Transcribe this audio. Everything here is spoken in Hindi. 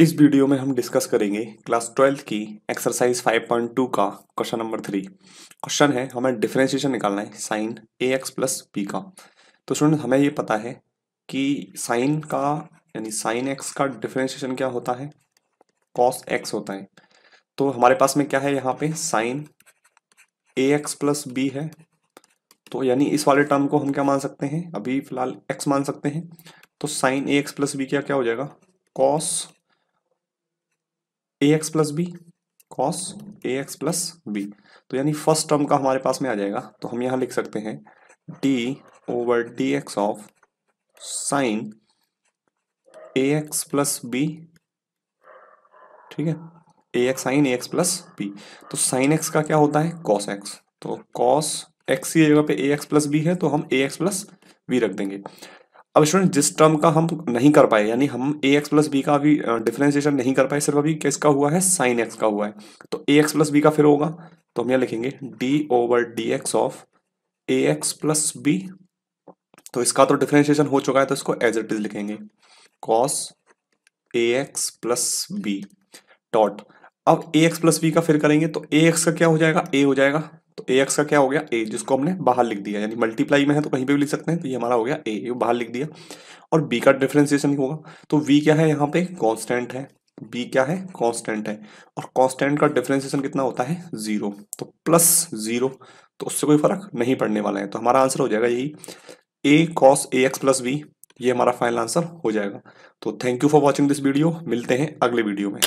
इस वीडियो में हम डिस्कस करेंगे क्लास ट्वेल्थ की एक्सरसाइज 5.2 का क्वेश्चन नंबर थ्री क्वेश्चन है हमें डिफरेंशिएशन निकालना है sine a x plus b का तो स्टूडेंट हमें ये पता है कि साइन का यानी साइन एक्स का डिफ्रेंशिएशन क्या होता है कॉस एक्स होता है तो हमारे पास में क्या है यहाँ पे sine a x plus b है तो यानी इस वाले टर्म को हम क्या मान सकते हैं अभी फिलहाल एक्स मान सकते हैं तो sine a x plus b क्या क्या हो जाएगा cos a x plus b cos a x plus b तो यानी फर्स्ट टर्म का हमारे पास में आ जाएगा तो हम यहां लिख सकते हैं d over d x of sine a x plus b ठीक है a x sine a x plus b तो साइन एक्स का क्या होता है कॉस एक्स तो कॉस एक्स की जगह पे ए एक्स प्लस बी है तो हम ए एक्स प्लस बी रख देंगे अब स्टूडेंट जिस टर्म का हम नहीं कर पाए यानी हम ए एक्स प्लस बी का अभी डिफ्रेंसिएशन नहीं कर पाए सिर्फ अभी किसका हुआ है साइन एक्स का हुआ है तो ए एक्स प्लस बी का फिर होगा तो हम यहाँ लिखेंगे d over d x of a x plus b तो इसका तो डिफ्रेंशिएशन हो चुका है तो इसको एज इट इज लिखेंगे cos a x plus b dot अब ए एक्स प्लस बी का फिर करेंगे तो ए एक्स का क्या हो जाएगा ए हो जाएगा तो ए एक्स का क्या हो गया ए जिसको हमने बाहर लिख दिया यानी मल्टीप्लाई में है तो कहीं पे भी लिख सकते हैं तो ये हमारा हो गया ए बाहर लिख दिया और बी का डिफ्रेंसिएशन होगा तो वी क्या है यहाँ पे कॉन्स्टेंट है बी क्या है कॉन्स्टेंट है और कॉन्स्टेंट का डिफ्रेंसिएशन कितना होता है जीरो तो प्लस जीरो तो उससे कोई फर्क नहीं पड़ने वाला है तो हमारा आंसर हो जाएगा यही a cos a x plus b ये हमारा फाइनल आंसर हो जाएगा तो thank you for watching this video मिलते हैं अगले वीडियो में